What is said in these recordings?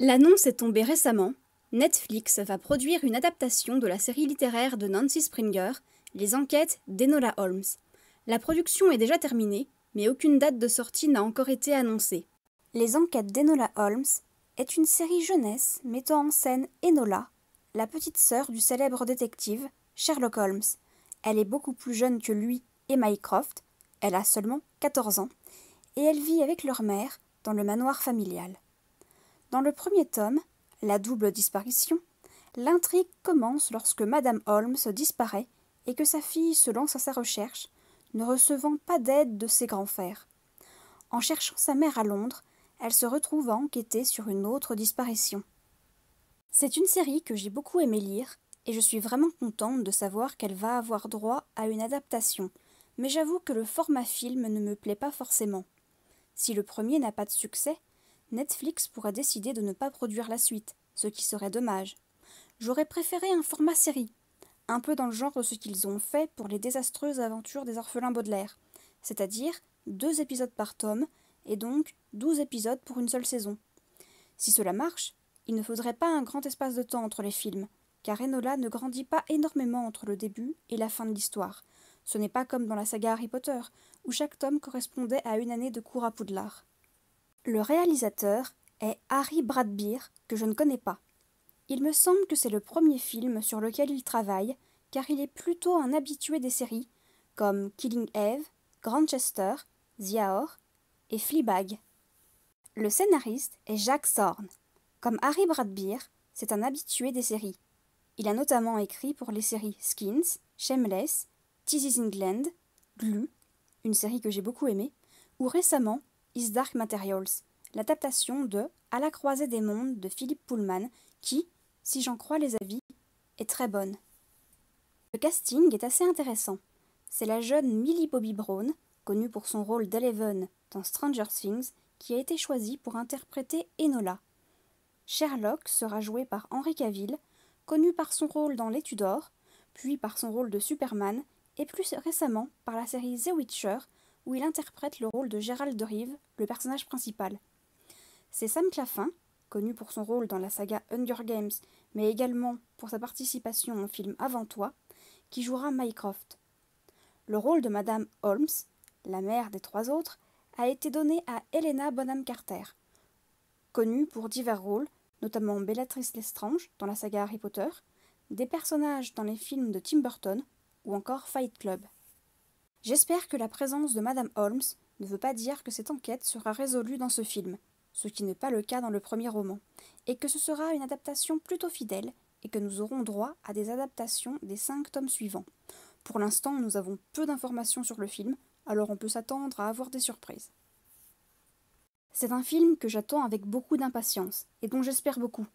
L'annonce est tombée récemment. Netflix va produire une adaptation de la série littéraire de Nancy Springer, Les enquêtes d'Enola Holmes. La production est déjà terminée, mais aucune date de sortie n'a encore été annoncée. Les enquêtes d'Enola Holmes est une série jeunesse mettant en scène Enola, la petite sœur du célèbre détective Sherlock Holmes. Elle est beaucoup plus jeune que lui et Mycroft, elle a seulement 14 ans, et elle vit avec leur mère dans le manoir familial. Dans le premier tome, La double disparition, l'intrigue commence lorsque Madame Holmes disparaît et que sa fille se lance à sa recherche, ne recevant pas d'aide de ses grands frères. En cherchant sa mère à Londres, elle se retrouve à sur une autre disparition. C'est une série que j'ai beaucoup aimé lire, et je suis vraiment contente de savoir qu'elle va avoir droit à une adaptation, mais j'avoue que le format film ne me plaît pas forcément. Si le premier n'a pas de succès, Netflix pourrait décider de ne pas produire la suite, ce qui serait dommage. J'aurais préféré un format série, un peu dans le genre de ce qu'ils ont fait pour les désastreuses aventures des orphelins Baudelaire, c'est-à-dire deux épisodes par tome, et donc douze épisodes pour une seule saison. Si cela marche, il ne faudrait pas un grand espace de temps entre les films, car Enola ne grandit pas énormément entre le début et la fin de l'histoire. Ce n'est pas comme dans la saga Harry Potter, où chaque tome correspondait à une année de cours à Poudlard. Le réalisateur est Harry Bradbeer, que je ne connais pas. Il me semble que c'est le premier film sur lequel il travaille, car il est plutôt un habitué des séries, comme Killing Eve, Grandchester, The Hour et Fleabag. Le scénariste est Jack Sorn. Comme Harry Bradbeer, c'est un habitué des séries. Il a notamment écrit pour les séries Skins, Shameless, This is England, Glue, une série que j'ai beaucoup aimée, ou récemment Is Dark Materials, l'adaptation de À la croisée des mondes de Philip Pullman, qui, si j'en crois les avis, est très bonne. Le casting est assez intéressant. C'est la jeune Millie Bobby Brown, connue pour son rôle d'Eleven dans Stranger Things, qui a été choisie pour interpréter Enola. Sherlock sera joué par Henry Cavill, connu par son rôle dans Les Tudors, puis par son rôle de Superman, et plus récemment par la série The Witcher, où il interprète le rôle de Gérald de Rive, le personnage principal. C'est Sam Claffin, connu pour son rôle dans la saga Hunger Games, mais également pour sa participation au film Avant toi, qui jouera Mycroft. Le rôle de Madame Holmes, la mère des trois autres, a été donné à Helena Bonham Carter, connue pour divers rôles, notamment Bellatrix Lestrange dans la saga Harry Potter, des personnages dans les films de Tim Burton ou encore Fight Club. J'espère que la présence de Madame Holmes ne veut pas dire que cette enquête sera résolue dans ce film, ce qui n'est pas le cas dans le premier roman, et que ce sera une adaptation plutôt fidèle, et que nous aurons droit à des adaptations des cinq tomes suivants. Pour l'instant, nous avons peu d'informations sur le film, alors on peut s'attendre à avoir des surprises. C'est un film que j'attends avec beaucoup d'impatience, et dont j'espère beaucoup.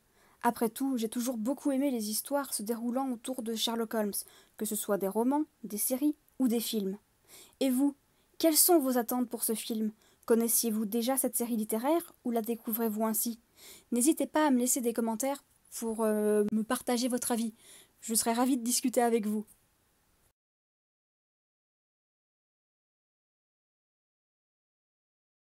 Après tout, j'ai toujours beaucoup aimé les histoires se déroulant autour de Sherlock Holmes, que ce soit des romans, des séries ou des films. Et vous, quelles sont vos attentes pour ce film Connaissiez-vous déjà cette série littéraire ou la découvrez-vous ainsi N'hésitez pas à me laisser des commentaires pour euh, me partager votre avis. Je serais ravie de discuter avec vous.